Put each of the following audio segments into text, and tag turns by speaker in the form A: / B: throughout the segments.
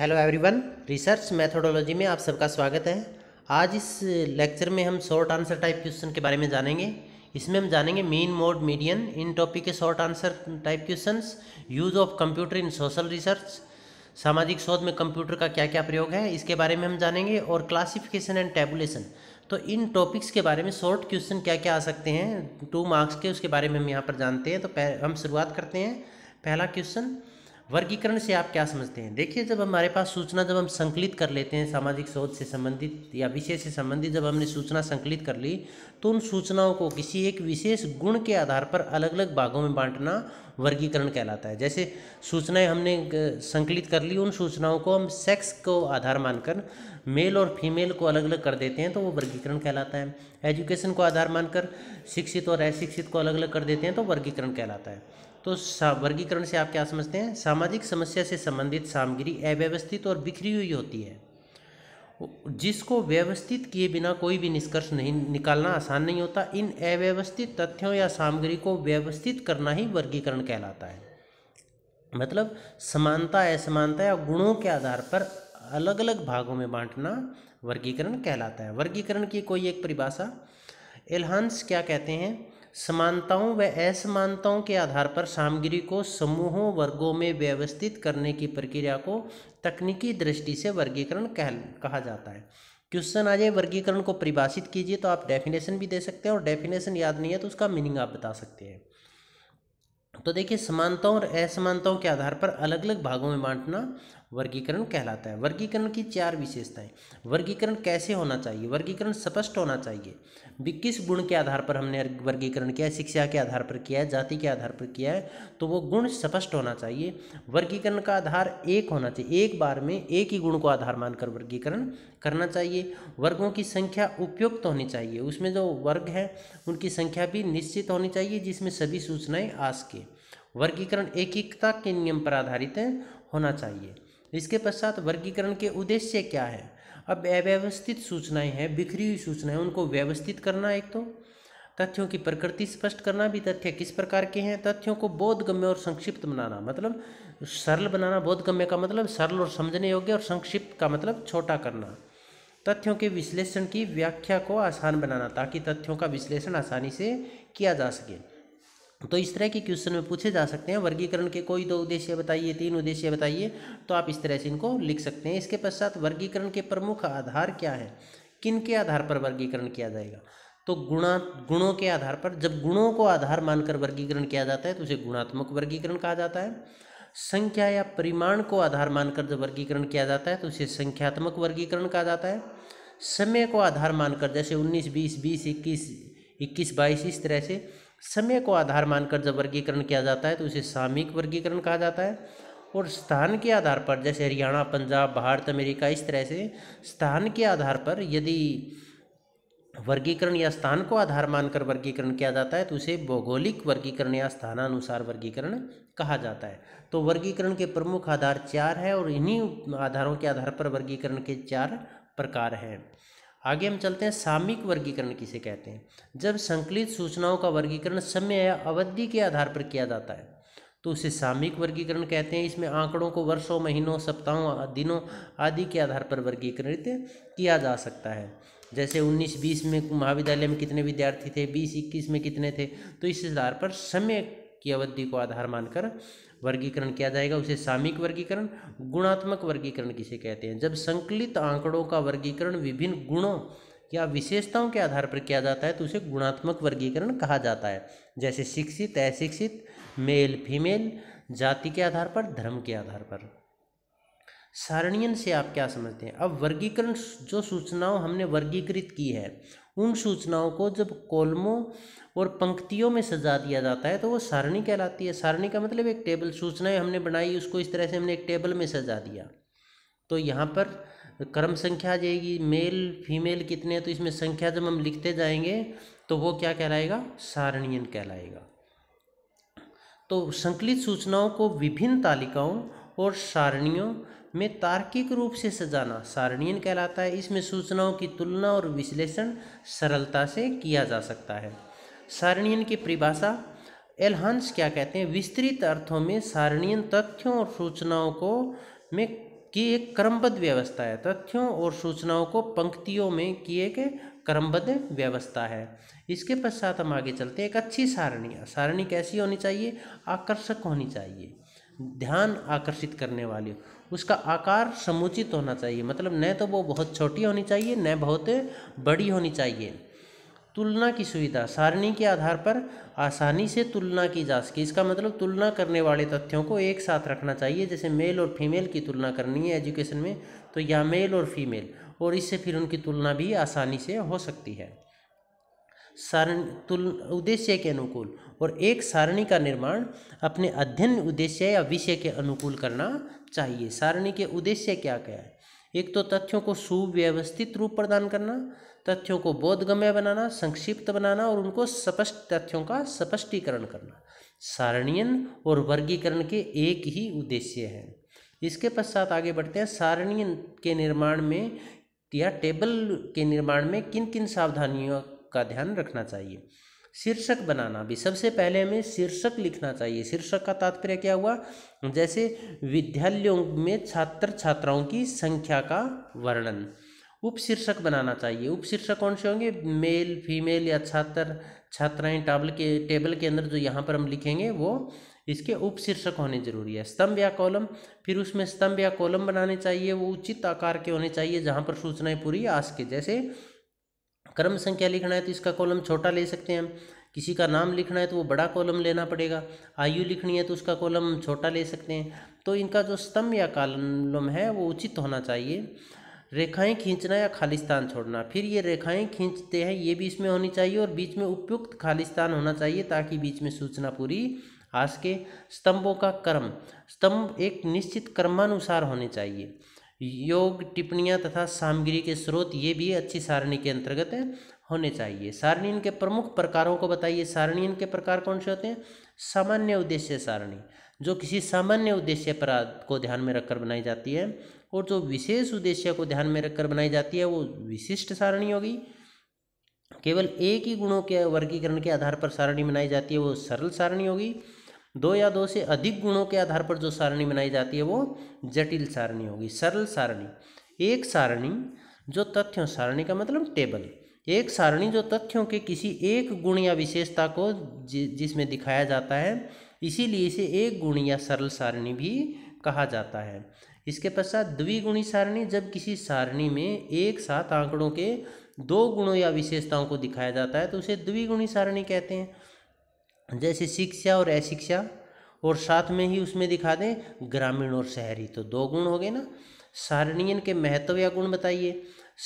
A: hello everyone research methodology में आप सबका स्वागत है आज इस लेक्चर में हम शॉर्ट आंसर टाइप क्वेश्चन के बारे में जानेंगे इसमें हम जानेंगे मीन मोड मीडियन इन टॉपिक के short answer type questions use of computer in social research सामाजिक शोध में कंप्यूटर का क्या क्या प्रयोग है इसके बारे में हम जानेंगे और क्लासिफिकेशन एंड टेबुलेशन तो इन टॉपिक्स के बारे में शॉर्ट क्वेश्चन क्या क्या आ सकते हैं टू मार्क्स के उसके बारे में हम यहाँ पर जानते हैं तो हम शुरुआत करते हैं पहला क्वेश्चन वर्गीकरण से आप क्या समझते हैं देखिए जब हमारे पास सूचना जब हम संकलित कर लेते हैं सामाजिक शोध से संबंधित या विषय से संबंधित जब हमने सूचना संकलित कर ली तो उन सूचनाओं को किसी एक विशेष गुण के आधार पर अलग अलग भागों में बांटना वर्गीकरण कहलाता है जैसे सूचनाएं हमने संकलित कर ली उन सूचनाओं को हम सेक्स को आधार मानकर मेल और फीमेल को अलग अलग कर देते हैं तो वो वर्गीकरण कहलाता है एजुकेशन को आधार मानकर शिक्षित और अशिक्षित को अलग अलग कर देते हैं तो वर्गीकरण कहलाता है तो वर्गीकरण से आप क्या समझते हैं सामाजिक समस्या से संबंधित सामग्री अव्यवस्थित और बिखरी हुई होती है जिसको व्यवस्थित किए बिना कोई भी निष्कर्ष नहीं निकालना आसान नहीं होता इन अव्यवस्थित तथ्यों या सामग्री को व्यवस्थित करना ही वर्गीकरण कहलाता है मतलब समानता असमानता या गुणों के आधार पर अलग अलग भागों में बांटना वर्गीकरण कहलाता है वर्गीकरण की कोई एक परिभाषा एल्हांस क्या कहते हैं समानताओं व असमानताओं के आधार पर सामग्री को समूहों वर्गों में व्यवस्थित करने की प्रक्रिया को तकनीकी दृष्टि से वर्गीकरण कह कहा जाता है क्वेश्चन आ जाए वर्गीकरण को परिभाषित कीजिए तो आप डेफिनेशन भी दे सकते हैं और डेफिनेशन याद नहीं है तो उसका मीनिंग आप बता सकते हैं तो देखिए समानताओं और असमानताओं के आधार पर अलग अलग भागों में बांटना वर्गीकरण कहलाता है वर्गीकरण की चार विशेषताएं वर्गीकरण कैसे होना चाहिए वर्गीकरण स्पष्ट होना चाहिए किस गुण के आधार पर हमने वर्गीकरण किया है शिक्षा के आधार पर किया है जाति के आधार पर किया है तो वो गुण स्पष्ट होना चाहिए वर्गीकरण का आधार एक होना चाहिए एक बार में एक ही गुण को आधार मानकर वर्गीकरण करना चाहिए वर्गों की संख्या उपयुक्त होनी चाहिए उसमें जो वर्ग है उनकी संख्या भी निश्चित होनी चाहिए जिसमें सभी सूचनाएँ आ सके वर्गीकरण एकीकता के नियम पर आधारित होना चाहिए इसके पश्चात वर्गीकरण के उद्देश्य क्या है अब अव्यवस्थित सूचनाएं हैं बिखरी हुई सूचनाएं उनको व्यवस्थित करना एक तो तथ्यों की प्रकृति स्पष्ट करना भी तथ्य किस प्रकार के हैं तथ्यों को बोधगम्य और संक्षिप्त बनाना मतलब सरल बनाना बोधगम्य का मतलब सरल और समझने योग्य और संक्षिप्त का मतलब छोटा करना तथ्यों के विश्लेषण की व्याख्या को आसान बनाना ताकि तथ्यों का विश्लेषण आसानी से किया जा सके तो इस तरह के क्वेश्चन में पूछे जा सकते हैं वर्गीकरण के कोई दो उद्देश्य बताइए तीन उद्देश्य बताइए तो आप इस तरह से इनको लिख सकते हैं इसके पश्चात वर्गीकरण के प्रमुख आधार क्या है किन के आधार पर वर्गीकरण किया जाएगा तो गुणा गुणों के आधार पर जब गुणों को आधार मानकर वर्गीकरण किया जाता है तो उसे गुणात्मक वर्गीकरण कहा जाता है संख्या या परिमाण को आधार मानकर जब वर्गीकरण किया जाता है तो उसे संख्यात्मक वर्गीकरण कहा जाता है समय को आधार मानकर जैसे उन्नीस बीस बीस इक्कीस इक्कीस बाईस इस तरह से समय को आधार मानकर जब वर्गीकरण किया जाता है तो उसे सामयिक वर्गीकरण कहा जाता है और स्थान के आधार पर जैसे हरियाणा पंजाब भारत अमेरिका इस तरह से स्थान के आधार पर यदि वर्गीकरण या स्थान को आधार मानकर वर्गीकरण किया जाता है तो उसे भौगोलिक वर्गीकरण या स्थानानुसार वर्गीकरण कहा जाता है तो वर्गीकरण के प्रमुख आधार चार है और इन्हीं आधारों के आधार पर वर्गीकरण के चार प्रकार हैं आगे हम चलते हैं सामयिक वर्गीकरण किसे कहते हैं जब संकलित सूचनाओं का वर्गीकरण समय या अवधि के आधार पर किया जाता है तो उसे सामयिक वर्गीकरण कहते हैं इसमें आंकड़ों को वर्षों महीनों सप्ताहों दिनों आदि के आधार पर वर्गीकृत किया जा सकता है जैसे 19-20 में महाविद्यालय में कितने विद्यार्थी थे 20-21 में कितने थे तो इस आधार पर समय की अवधि को आधार मानकर वर्गीकरण किया जाएगा उसे सामिक वर्गीकरण गुणात्मक वर्गीकरण किसे कहते हैं जब संकलित आंकड़ों का वर्गीकरण विभिन्न गुणों या विशेषताओं के आधार पर किया जाता है तो उसे गुणात्मक वर्गीकरण कहा जाता है जैसे शिक्षित अशिक्षित मेल फीमेल जाति के आधार पर धर्म के आधार पर सारणियन से आप क्या समझते हैं अब वर्गीकरण जो सूचनाओं हमने वर्गीकृत की है उन सूचनाओं को जब कॉलमों और पंक्तियों में सजा दिया जाता है तो वो सारणी कहलाती है सारणी का मतलब एक टेबल सूचनाएं हमने बनाई उसको इस तरह से हमने एक टेबल में सजा दिया तो यहाँ पर क्रम संख्या आ जाएगी मेल फीमेल कितने हैं तो इसमें संख्या जब हम लिखते जाएंगे तो वो क्या कहलाएगा सारणीयन कहलाएगा तो संकलित सूचनाओं को विभिन्न तालिकाओं और सारणियों में तार्किक रूप से सजाना सारणीयन कहलाता है इसमें सूचनाओं की तुलना और विश्लेषण सरलता से किया जा सकता है सारणियन की परिभाषा एलहंस क्या कहते हैं विस्तृत अर्थों में सारणियन तथ्यों और सूचनाओं को में की एक क्रमबद्ध व्यवस्था है तथ्यों और सूचनाओं को पंक्तियों में की एक क्रमबद्ध व्यवस्था है इसके पश्चात हम आगे चलते हैं एक अच्छी सारणी सारणी कैसी होनी चाहिए आकर्षक होनी चाहिए ध्यान आकर्षित करने वाली उसका आकार समुचित होना चाहिए मतलब न तो वो बहुत छोटी होनी चाहिए न बहुत बड़ी होनी चाहिए तुलना की सुविधा सारणी के आधार पर आसानी से तुलना की जा सके इसका मतलब तुलना करने वाले तथ्यों को एक साथ रखना चाहिए जैसे मेल और फीमेल की तुलना करनी है एजुकेशन में तो या मेल और फीमेल और इससे फिर उनकी तुलना भी आसानी से हो सकती है सारण तुल उद्देश्य के अनुकूल और एक सारणी का निर्माण अपने अध्ययन उद्देश्य या विषय के अनुकूल करना चाहिए सारणी के उद्देश्य क्या क्या है एक तो तथ्यों को सुव्यवस्थित रूप प्रदान करना तथ्यों को बोधगम्य बनाना संक्षिप्त बनाना और उनको स्पष्ट तथ्यों का स्पष्टीकरण करना सारणीयन और वर्गीकरण के एक ही उद्देश्य है इसके पश्चात आगे बढ़ते हैं सारणीयन के निर्माण में या टेबल के निर्माण में किन किन सावधानियों का ध्यान रखना चाहिए शीर्षक बनाना भी सबसे पहले हमें शीर्षक लिखना चाहिए शीर्षक का तात्पर्य क्या हुआ जैसे विद्यालयों में छात्र छात्राओं की संख्या का वर्णन उपशीर्षक बनाना चाहिए उपशीर्षक कौन से होंगे मेल फीमेल या छात्र छात्राएं टेबल के टेबल के अंदर जो यहाँ पर हम लिखेंगे वो इसके उपशीर्षक होने जरूरी है स्तंभ या कॉलम फिर उसमें स्तंभ या कॉलम बनाने चाहिए वो उचित आकार के होने चाहिए जहाँ पर सूचनाएं पूरी आस के जैसे क्रम संख्या लिखना है तो इसका कॉलम छोटा ले सकते हैं हम किसी का नाम लिखना है तो वो बड़ा कॉलम लेना पड़ेगा आयु लिखनी है तो उसका कॉलम छोटा ले सकते हैं तो इनका जो स्तंभ या कॉलम है वो उचित होना चाहिए रेखाएं खींचना या खालिस्तान छोड़ना फिर ये रेखाएं खींचते हैं ये भी इसमें होनी चाहिए और बीच में उपयुक्त खालिस्तान होना चाहिए ताकि बीच में सूचना पूरी आ सके स्तंभों का क्रम स्तंभ एक निश्चित क्रमानुसार होने चाहिए योग टिप्पणियाँ तथा सामग्री के स्रोत ये भी अच्छी सारणी के अंतर्गत होने चाहिए सारणी इनके प्रमुख प्रकारों को बताइए सारणी इनके प्रकार कौन से होते हैं सामान्य उद्देश्य सारणी जो किसी सामान्य उद्देश्य पर को ध्यान में रखकर बनाई जाती है और जो विशेष उद्देश्य को ध्यान में रखकर बनाई जाती है वो विशिष्ट सारणी होगी केवल एक ही गुणों के वर्गीकरण के आधार पर सारणी बनाई जाती है वो सरल सारणी होगी दो या दो से अधिक गुणों के आधार पर जो सारणी बनाई जाती है वो जटिल सारणी होगी सरल सारणी एक सारणी जो तथ्यों सारणी का मतलब टेबल एक सारणी जो तथ्यों के किसी एक गुण या विशेषता को जिसमें दिखाया जाता है इसीलिए इसे एक गुण या सरल सारणी भी कहा जाता है इसके पश्चात द्विगुणी सारणी जब किसी सारणी में एक साथ आंकड़ों के दो गुणों या विशेषताओं को दिखाया जाता है तो उसे द्विगुणी सारणी कहते हैं जैसे शिक्षा और अशिक्षा और साथ में ही उसमें दिखा दें ग्रामीण और शहरी तो दो गुण हो गए ना सारणीयन के महत्व या गुण बताइए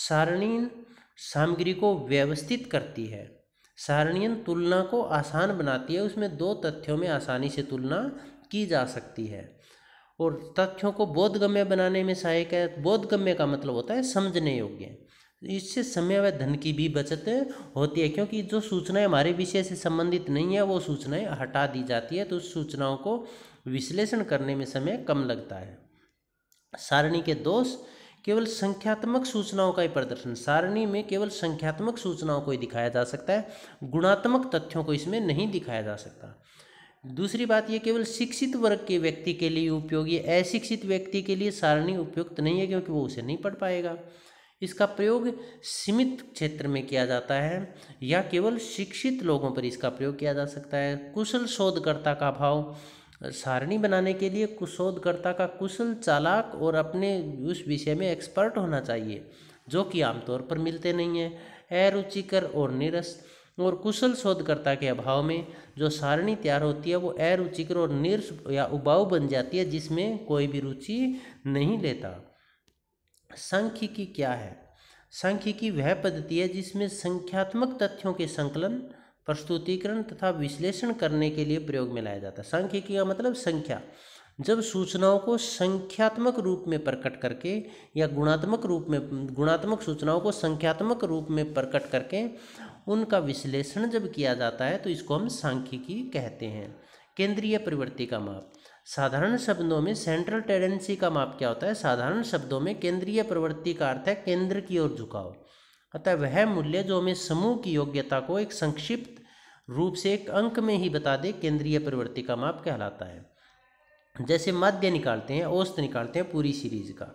A: सारणीन सामग्री को व्यवस्थित करती है सारणीयन तुलना को आसान बनाती है उसमें दो तथ्यों में आसानी से तुलना की जा सकती है और तथ्यों को बोधगम्य बनाने में सहायक है बोधगम्य का मतलब होता है समझने योग्य इससे समय व धन की भी बचत होती है क्योंकि जो सूचनाएं हमारे विषय से संबंधित नहीं है वो सूचनाएं हटा दी जाती है तो उस सूचनाओं को विश्लेषण करने में समय कम लगता है सारणी के दोष केवल संख्यात्मक सूचनाओं का ही प्रदर्शन सारणी में केवल संख्यात्मक सूचनाओं को ही दिखाया जा सकता है गुणात्मक तथ्यों को इसमें नहीं दिखाया जा सकता दूसरी बात ये केवल शिक्षित वर्ग के व्यक्ति के लिए उपयोगी अशिक्षित व्यक्ति के लिए सारणी उपयुक्त नहीं है क्योंकि वो उसे नहीं पढ़ पाएगा इसका प्रयोग सीमित क्षेत्र में किया जाता है या केवल शिक्षित लोगों पर इसका प्रयोग किया जा सकता है कुशल शोधकर्ता का भाव सारणी बनाने के लिए कुशोधकर्ता का कुशल चालाक और अपने उस विषय में एक्सपर्ट होना चाहिए जो कि आमतौर पर मिलते नहीं हैं अरुचिकर और निरस्त और कुशल शोधकर्ता के अभाव में जो सारणी तैयार होती है वो अरुचिकर और निर्स या उबाऊ बन जाती है जिसमें कोई भी रुचि नहीं लेता सांख्यिकी क्या है सांख्यिकी वह पद्धति है जिसमें संख्यात्मक तथ्यों के संकलन प्रस्तुतिकरण तथा विश्लेषण करने के लिए प्रयोग में लाया जाता है सांख्यिकी का मतलब संख्या जब सूचनाओं को संख्यात्मक रूप में प्रकट करके या गुणात्मक रूप में गुणात्मक सूचनाओं को संख्यात्मक रूप में प्रकट करके उनका विश्लेषण जब किया जाता है तो इसको हम सांख्यिकी कहते हैं केंद्रीय प्रवृत्ति का माप साधारण शब्दों में सेंट्रल टेंडेंसी का माप क्या होता है साधारण शब्दों में केंद्रीय प्रवृत्ति का अर्थ है केंद्र की ओर झुकाव अतः वह मूल्य जो हमें समूह की योग्यता को एक संक्षिप्त रूप से एक अंक में ही बता दे केंद्रीय प्रवृत्ति का माप कहलाता है जैसे मध्य निकालते हैं औस्त निकालते हैं पूरी सीरीज का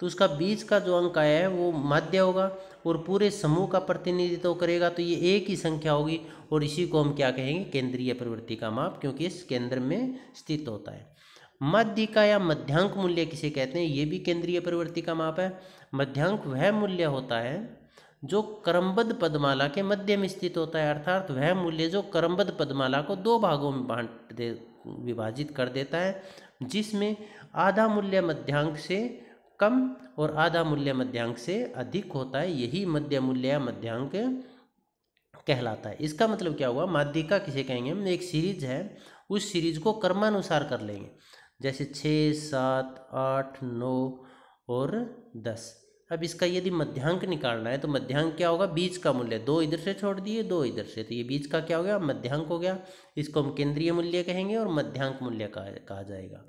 A: तो उसका बीच का जो अंक आया है वो माध्य होगा और पूरे समूह का प्रतिनिधित्व करेगा तो ये एक ही संख्या होगी और इसी को हम क्या कहेंगे केंद्रीय प्रवृत्ति का माप क्योंकि इस केंद्र में स्थित होता है मध्य का या मध्यांक मूल्य किसे कहते हैं ये भी केंद्रीय प्रवृत्ति का माप है मध्यांक वह मूल्य होता है जो क्रमबद्ध पदमाला के मध्य में स्थित होता है अर्थात वह मूल्य जो क्रमबद्ध पदमाला को दो भागों में बांट दे विभाजित कर देता है जिसमें आधा मूल्य मध्यांक से कम और आधा मूल्य मध्यांक से अधिक होता है यही मध्य मूल्य या मध्यांक कहलाता है इसका मतलब क्या हुआ माध्यिका किसे कहेंगे हम एक सीरीज है उस सीरीज को कर्मानुसार कर लेंगे जैसे छः सात आठ नौ और दस अब इसका यदि मध्यांक निकालना है तो मध्यांक क्या होगा बीज का मूल्य दो इधर से छोड़ दिए दो इधर से तो ये बीज का क्या हो गया मध्यांक हो गया इसको हम केंद्रीय मूल्य कहेंगे और मध्यांक मूल्य कहा जाएगा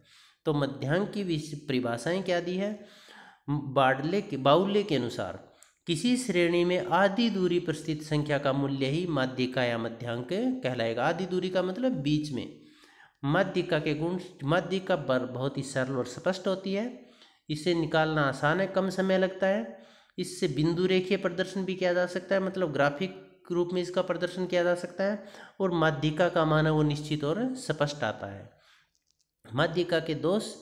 A: तो मध्यांक की परिभाषाएं क्या दी है बाडले के बाउल्य के अनुसार किसी श्रेणी में आधी दूरी पर स्थित संख्या का मूल्य ही माध्यिका या मध्यांक कहलाएगा आधी दूरी का मतलब बीच में माध्यिका के गुण माध्यिका बर बहुत ही सरल और स्पष्ट होती है इसे निकालना आसान है कम समय लगता है इससे बिंदु रेखीय प्रदर्शन भी किया जा सकता है मतलब ग्राफिक रूप में इसका प्रदर्शन किया जा सकता है और माध्यिका का मान वो निश्चित और स्पष्ट आता है माध्यिका के दोष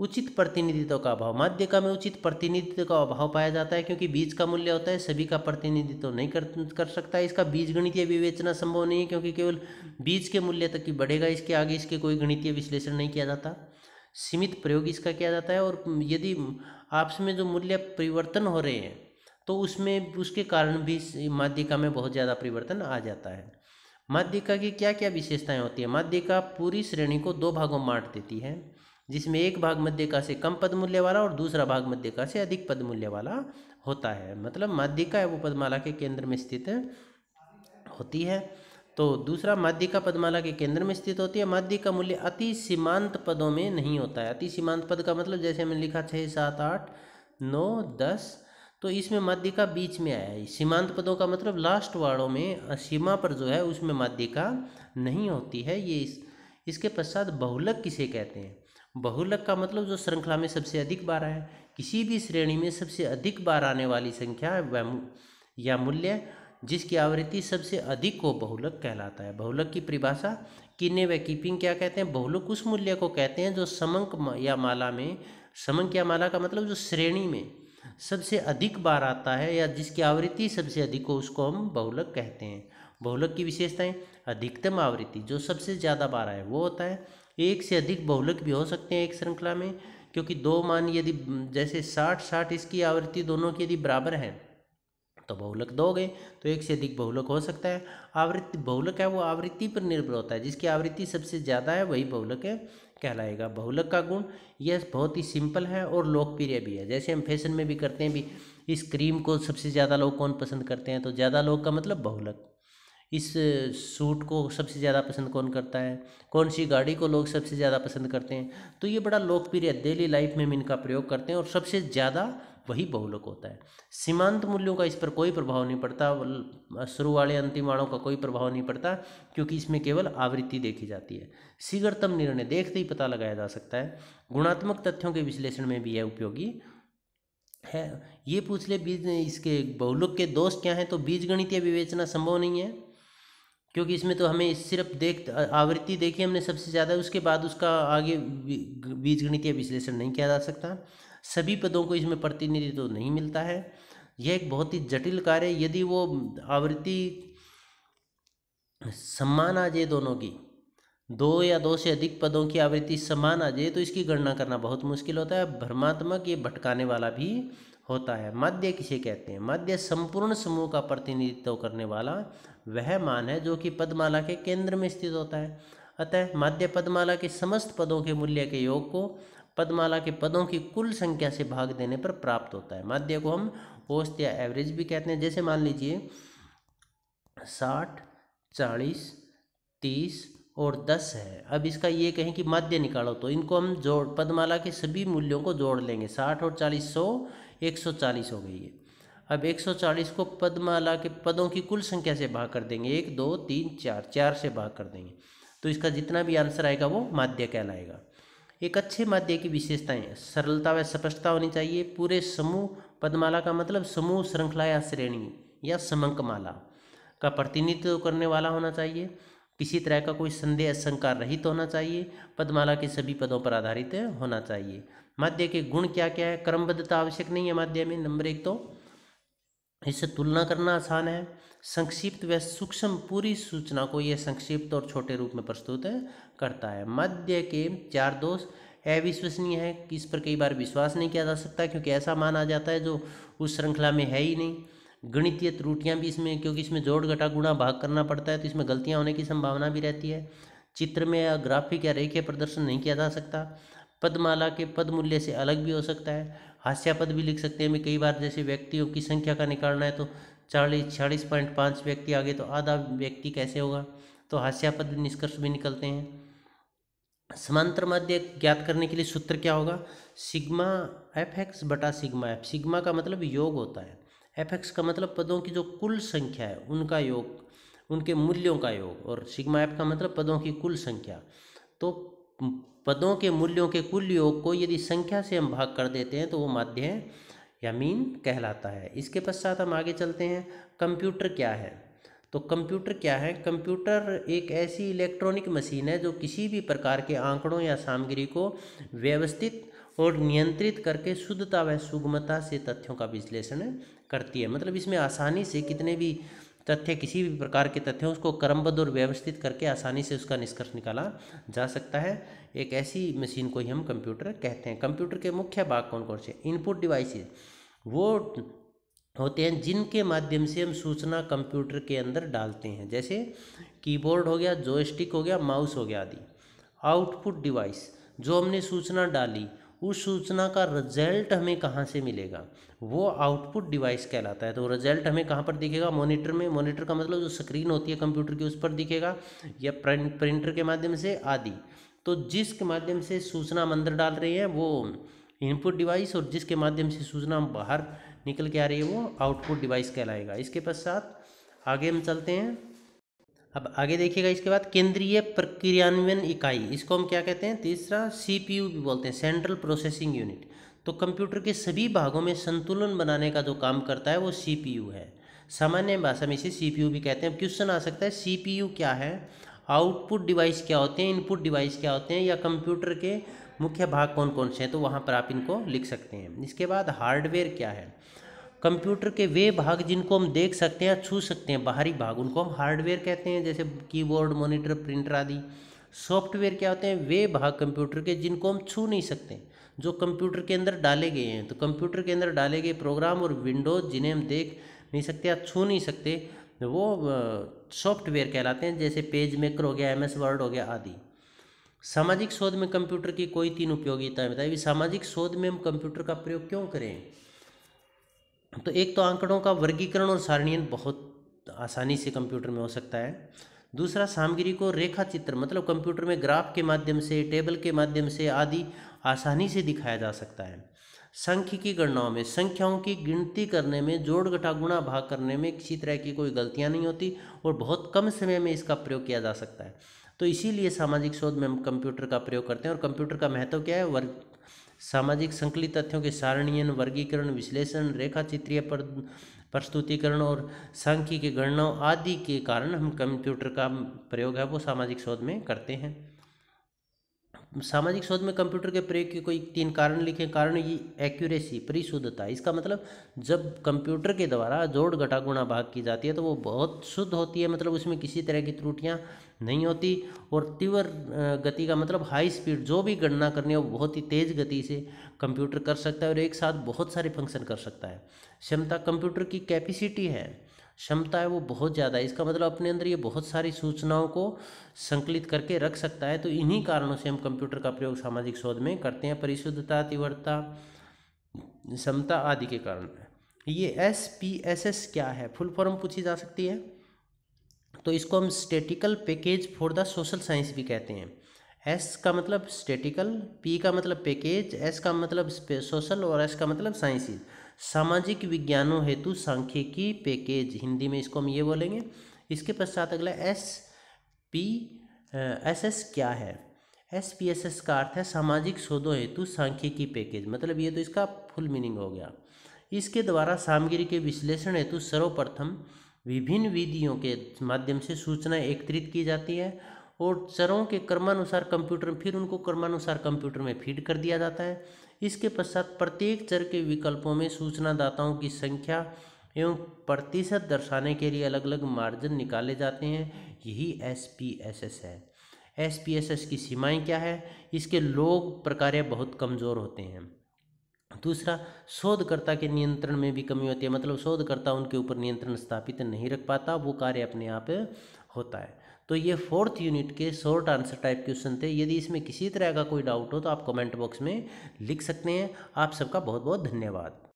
A: उचित प्रतिनिधित्व का अभाव माध्यिका में उचित प्रतिनिधित्व का अभाव पाया जाता है क्योंकि बीज का मूल्य होता है सभी का प्रतिनिधित्व नहीं कर कर सकता इसका बीज गणितीय विवेचना संभव नहीं है क्योंकि केवल बीज के मूल्य तक ही बढ़ेगा इसके आगे इसके कोई गणितीय विश्लेषण नहीं किया जाता सीमित प्रयोग इसका किया जाता है और यदि आपस में जो मूल्य परिवर्तन हो रहे हैं तो उसमें उसके कारण भी माध्यिका में बहुत ज़्यादा परिवर्तन आ जाता है माध्यिका की क्या क्या विशेषताएं होती है माध्यिका पूरी श्रेणी को दो भागों में बांट देती है जिसमें एक भाग माध्यिका से कम पद मूल्य वाला और दूसरा भाग माध्यिका से अधिक पद मूल्य वाला होता है मतलब माध्यिका है वो पदमाला के केंद्र में स्थित होती है तो दूसरा माध्यिका पदमाला के केंद्र में स्थित होती है माध्यिका मूल्य अति सीमांत पदों में नहीं होता है अति सीमांत पद का मतलब जैसे हमने लिखा छः सात आठ नौ दस तो इसमें माध्यिका बीच में आया है सीमांत पदों का मतलब लास्ट वाड़ों में सीमा पर जो है उसमें माध्यिका नहीं होती है ये इस इसके पश्चात बहुलक किसे कहते हैं बहुलक का मतलब जो श्रृंखला में सबसे अधिक बार आए किसी भी श्रेणी में सबसे अधिक बार आने वाली संख्या या मूल्य जिसकी आवृत्ति सबसे अधिक हो बहुलक कहलाता है बहुलक की परिभाषा किन्ने व कीपिंग क्या कहते हैं बहुलक उस मूल्य को कहते हैं जो समंक या माला में समंक या माला का मतलब जो श्रेणी में सबसे अधिक बार आता है या जिसकी आवृत्ति सबसे अधिक हो उसको हम बहुलक कहते हैं बहुलक की विशेषताएं अधिकतम आवृत्ति जो सबसे ज़्यादा बार आए वो होता है एक से अधिक बहुलक भी हो सकते हैं एक श्रृंखला में क्योंकि दो मान यदि जैसे साठ साठ इसकी आवृत्ति दोनों की यदि बराबर है तो बहुलक दो गए तो एक से अधिक बहुलक हो सकता है आवृत्ति बहुलक है वो आवृत्ति पर निर्भर होता है जिसकी आवृत्ति सबसे ज़्यादा है वही बहुलक है कहलाएगा बहुलक का गुण यह बहुत ही सिंपल है और लोकप्रिय भी है जैसे हम फैशन में भी करते हैं भी इस क्रीम को सबसे ज़्यादा लोग कौन पसंद करते हैं तो ज़्यादा लोग का मतलब बहुलक इस सूट को सबसे ज़्यादा पसंद कौन करता है कौन सी गाड़ी को लोग सबसे ज़्यादा पसंद करते हैं तो ये बड़ा लोकप्रिय डेली लाइफ में हम इनका प्रयोग करते हैं और सबसे ज़्यादा वही बहुलक होता है सीमांत मूल्यों का इस पर कोई प्रभाव नहीं पड़ता शुरू वाले अंतिम वाणों का कोई प्रभाव नहीं पड़ता क्योंकि इसमें केवल आवृत्ति देखी जाती है शीघ्रतम निर्णय देखते ही पता लगाया जा सकता है गुणात्मक तथ्यों के विश्लेषण में भी यह उपयोगी है ये पूछ ले बीज इसके बहुलक के दोष क्या हैं तो बीज गणितीय विवेचना संभव नहीं है क्योंकि इसमें तो हमें सिर्फ देख आवृत्ति देखी हमने सबसे ज़्यादा उसके बाद उसका आगे या विश्लेषण नहीं किया जा सकता सभी पदों को इसमें प्रतिनिधित्व तो नहीं मिलता है यह एक बहुत ही जटिल कार्य यदि वो आवृत्ति समान आ जाए दोनों की दो या दो से अधिक पदों की आवृत्ति समान आ जाए तो इसकी गणना करना बहुत मुश्किल होता है भ्रमात्मक ये भटकाने वाला भी होता है मध्य किसे कहते हैं मध्य संपूर्ण समूह का प्रतिनिधित्व करने वाला वह मान है जो कि पदमाला के केंद्र में स्थित होता है अतः मध्य पदमाला के समस्त पदों के मूल्य के योग को पदमाला के पदों की कुल संख्या से भाग देने पर प्राप्त होता है मध्य को हम औस्त या एवरेज भी कहते हैं जैसे मान लीजिए साठ चालीस तीस और दस है अब इसका ये कहें कि मध्य निकालो तो इनको हम जोड़ पदमाला के सभी मूल्यों को जोड़ लेंगे साठ और चालीस सौ 140 हो गई है अब 140 को पदमाला के पदों की कुल संख्या से भाग कर देंगे एक दो तीन चार चार से भाग कर देंगे तो इसका जितना भी आंसर आएगा वो माध्य कहलाएगा एक अच्छे माध्य की विशेषताएं सरलता व स्पष्टता होनी चाहिए पूरे समूह पदमाला का मतलब समूह श्रृंखला या श्रेणी या समंकमाला का प्रतिनिधित्व करने वाला होना चाहिए किसी तरह का कोई संदेह शंका रहित तो होना चाहिए पदमाला के सभी पदों पर आधारित होना चाहिए माध्य के गुण क्या क्या है क्रमबद्धता आवश्यक नहीं है माध्य में नंबर एक तो इससे तुलना करना आसान है संक्षिप्त व सूक्ष्म पूरी सूचना को यह संक्षिप्त और छोटे रूप में प्रस्तुत करता है मध्य के चार दोष अविश्वसनीय है कि इस पर कई बार विश्वास नहीं किया जा सकता क्योंकि ऐसा माना जाता है जो उस श्रृंखला में है ही नहीं गणितीय त्रुटियाँ भी इसमें क्योंकि इसमें जोड़ घटा गुणा भाग करना पड़ता है तो इसमें गलतियाँ होने की संभावना भी रहती है चित्र में या ग्राफिक या रेखीय प्रदर्शन नहीं किया जा सकता पदमाला के पद मूल्य से अलग भी हो सकता है हास्यापद भी लिख सकते हैं हमें कई बार जैसे व्यक्तियों की संख्या का निकालना है तो चालीस छियालीस पॉइंट पाँच व्यक्ति आगे तो आधा व्यक्ति कैसे होगा तो हास्यापद निष्कर्ष भी निकलते हैं समांतर माध्य ज्ञात करने के लिए सूत्र क्या होगा सिग्मा एफ एक्स बटा सिग्मा एफ सिग्मा का मतलब योग होता है एफ एक्स का मतलब पदों की जो कुल संख्या है उनका योग उनके मूल्यों का योग और सिग्मा एफ का मतलब पदों की कुल संख्या तो पदों के मूल्यों के कुल योग को यदि संख्या से हम भाग कर देते हैं तो वो माध्य या मीन कहलाता है इसके पश्चात हम आगे चलते हैं कंप्यूटर क्या है तो कंप्यूटर क्या है कंप्यूटर एक ऐसी इलेक्ट्रॉनिक मशीन है जो किसी भी प्रकार के आंकड़ों या सामग्री को व्यवस्थित और नियंत्रित करके शुद्धता व सुगमता से तथ्यों का विश्लेषण करती है मतलब इसमें आसानी से कितने भी तथ्य किसी भी प्रकार के तथ्य उसको क्रमबद्ध और व्यवस्थित करके आसानी से उसका निष्कर्ष निकाला जा सकता है एक ऐसी मशीन को ही हम कंप्यूटर कहते हैं कंप्यूटर के मुख्य भाग कौन कौन से इनपुट डिवाइसेस वो होते हैं जिनके माध्यम से हम सूचना कंप्यूटर के अंदर डालते हैं जैसे कीबोर्ड हो गया जोस्टिक हो गया माउस हो गया आदि आउटपुट डिवाइस जो हमने सूचना डाली उस सूचना का रिजल्ट हमें कहाँ से मिलेगा वो आउटपुट डिवाइस कहलाता है तो रिजल्ट हमें कहाँ पर दिखेगा मॉनिटर में मॉनिटर का मतलब जो स्क्रीन होती है कंप्यूटर की उस पर दिखेगा या प्रिंट प्रिंटर के माध्यम से आदि तो जिसके माध्यम से सूचना हम अंदर डाल रहे हैं वो इनपुट डिवाइस और जिसके माध्यम से सूचना बाहर निकल के आ रही है वो आउटपुट डिवाइस कहलाएगा इसके पश्चात आगे हम चलते हैं अब आगे देखिएगा इसके बाद केंद्रीय प्रक्रियान्वयन इकाई इसको हम क्या कहते हैं तीसरा सीपीयू भी बोलते हैं सेंट्रल प्रोसेसिंग यूनिट तो कंप्यूटर के सभी भागों में संतुलन बनाने का जो काम करता है वो सीपीयू है सामान्य भाषा में इसे सीपीयू भी कहते हैं क्वेश्चन आ सकता है सीपीयू क्या है आउटपुट डिवाइस क्या होते हैं इनपुट डिवाइस क्या होते हैं या कंप्यूटर के मुख्य भाग कौन कौन से हैं तो वहाँ पर आप इनको लिख सकते हैं इसके बाद हार्डवेयर क्या है कंप्यूटर के वे भाग जिनको हम देख सकते हैं छू सकते हैं बाहरी भाग उनको हम हार्डवेयर कहते हैं जैसे कीबोर्ड मॉनिटर प्रिंटर आदि सॉफ्टवेयर क्या होते हैं वे भाग कंप्यूटर के जिनको हम छू नहीं सकते जो कंप्यूटर के अंदर डाले गए हैं तो कंप्यूटर के अंदर डाले गए प्रोग्राम और विंडोज जिन्हें हम देख नहीं सकते या छू नहीं सकते वो सॉफ्टवेयर कहलाते हैं जैसे पेज मेकर हो गया एम एस वर्ड हो गया आदि सामाजिक शोध में कंप्यूटर की कोई तीन उपयोगिताएं बताइए सामाजिक शोध में हम कंप्यूटर का प्रयोग क्यों करें तो एक तो आंकड़ों का वर्गीकरण और सारणीयन बहुत आसानी से कंप्यूटर में हो सकता है दूसरा सामग्री को रेखा चित्र मतलब कंप्यूटर में ग्राफ के माध्यम से टेबल के माध्यम से आदि आसानी से दिखाया जा सकता है संख्य की गणनाओं में संख्याओं की गिनती करने में जोड़ घटा गुणा भाग करने में किसी तरह की कोई गलतियाँ नहीं होती और बहुत कम समय में इसका प्रयोग किया जा सकता है तो इसीलिए सामाजिक शोध में हम कंप्यूटर का प्रयोग करते हैं और कंप्यूटर का महत्व क्या है वर्ग सामाजिक संकलित तथ्यों के सारणीयन वर्गीकरण विश्लेषण रेखाचित्रीय पर प्रस्तुतिकरण और सांख्यिकी गणनाओं आदि के कारण हम कंप्यूटर का प्रयोग है वो सामाजिक शोध में करते हैं सामाजिक शोध में कंप्यूटर के प्रयोग के कोई तीन कारण लिखे कारण ये एक्यूरेसी परिशुद्धता इसका मतलब जब कंप्यूटर के द्वारा जोड़ घटा गुणा भाग की जाती है तो वो बहुत शुद्ध होती है मतलब उसमें किसी तरह की त्रुटियाँ नहीं होती और तीव्र गति का मतलब हाई स्पीड जो भी गणना करनी हो बहुत ही तेज़ गति से कंप्यूटर कर सकता है और एक साथ बहुत सारे फंक्शन कर सकता है क्षमता कंप्यूटर की कैपेसिटी है क्षमता है वो बहुत ज़्यादा है इसका मतलब अपने अंदर ये बहुत सारी सूचनाओं को संकलित करके रख सकता है तो इन्हीं कारणों से हम कंप्यूटर का प्रयोग सामाजिक शोध में करते हैं परिशुद्धता तीव्रता क्षमता आदि के कारण ये एस पी एस एस क्या है फुल फॉर्म पूछी जा सकती है तो इसको हम statistical package for the social science भी कहते हैं एस का मतलब स्टेटिकल पी का मतलब पैकेज एस का मतलब सोशल और एस का मतलब साइंसिस सामाजिक विज्ञानों हेतु सांख्यिकी पैकेज हिंदी में इसको हम ये बोलेंगे इसके पश्चात अगला एस पी एस एस क्या है एस पी एस एस का अर्थ है सामाजिक शोधों हेतु सांख्यिकी पैकेज मतलब ये तो इसका फुल मीनिंग हो गया इसके द्वारा सामग्री के विश्लेषण हेतु सर्वप्रथम विभिन्न विधियों के माध्यम से सूचना एकत्रित की जाती है और चरों के क्रमानुसार कंप्यूटर फिर उनको क्रमानुसार कंप्यूटर में फीड कर दिया जाता है इसके पश्चात प्रत्येक चर के विकल्पों में सूचनादाताओं की संख्या एवं प्रतिशत दर्शाने के लिए अलग अलग मार्जिन निकाले जाते हैं यही एस पी एस एस है एस पी एस एस की सीमाएं क्या है इसके लोग प्रकार बहुत कमज़ोर होते हैं दूसरा शोधकर्ता के नियंत्रण में भी कमी होती है मतलब शोधकर्ता उनके ऊपर नियंत्रण स्थापित नहीं रख पाता वो कार्य अपने आप होता है तो ये फोर्थ यूनिट के शॉर्ट आंसर टाइप क्वेश्चन थे यदि इसमें किसी तरह का कोई डाउट हो तो आप कमेंट बॉक्स में लिख सकते हैं आप सबका बहुत बहुत धन्यवाद